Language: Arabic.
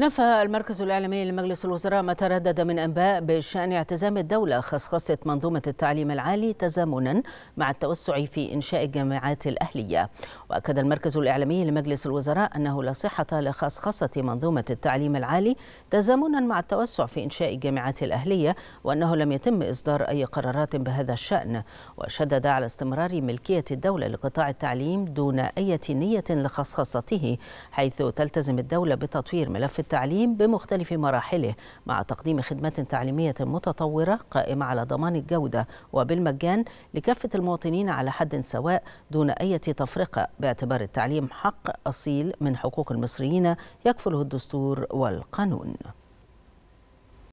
نفى المركز الإعلامي لمجلس الوزراء ما تردد من أنباء بشأن اعتزام الدولة خصخصة منظومة التعليم العالي تزامنا مع التوسع في إنشاء الجامعات الأهلية وأكد المركز الإعلامي لمجلس الوزراء أنه لا صحة لخصخصة منظومة التعليم العالي تزامنا مع التوسع في إنشاء الجامعات الأهلية وأنه لم يتم إصدار أي قرارات بهذا الشأن وشدد على استمرار ملكية الدولة لقطاع التعليم دون أي نية لخصخصته حيث تلتزم الدولة بتطوير ملف التعليم بمختلف مراحله مع تقديم خدمات تعليمية متطورة قائمة على ضمان الجودة وبالمجان لكافة المواطنين على حد سواء دون أي تفرقة باعتبار التعليم حق أصيل من حقوق المصريين يكفله الدستور والقانون